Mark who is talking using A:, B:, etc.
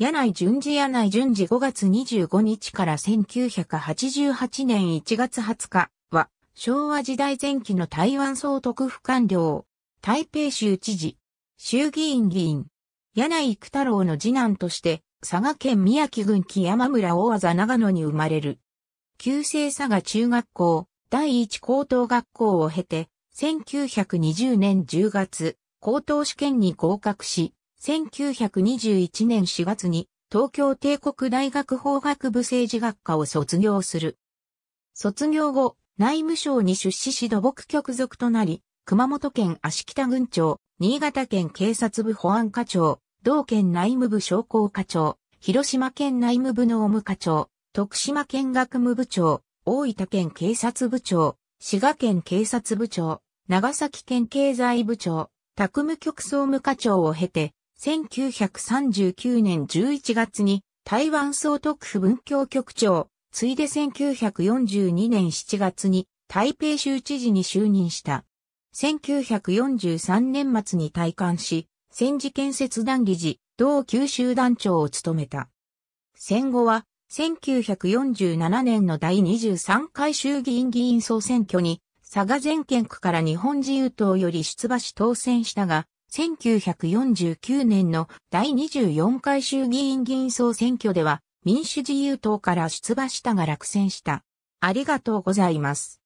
A: 柳井淳二柳井淳二5月25日から1988年1月20日は、昭和時代前期の台湾総督府官僚、台北州知事、衆議院議員、柳井育太郎の次男として、佐賀県宮城郡木山村大技長野に生まれる。旧制佐賀中学校、第一高等学校を経て、1920年10月、高等試験に合格し、1921年4月に東京帝国大学法学部政治学科を卒業する。卒業後、内務省に出資し土木局属となり、熊本県足北郡庁、新潟県警察部保安課長、同県内務部商工課長、広島県内務部農務課長、徳島県学務部長、大分県警察部長、滋賀県警察部長、長崎県経済部長、宅務局総務課長を経て、1939年11月に台湾総督府文教局長、ついで1942年7月に台北州知事に就任した。1943年末に退官し、戦時建設団理事、同九州団長を務めた。戦後は、1947年の第23回衆議院議員総選挙に、佐賀全県区から日本自由党より出馬し当選したが、1949年の第24回衆議院議員総選挙では民主自由党から出馬したが落選した。ありがとうございます。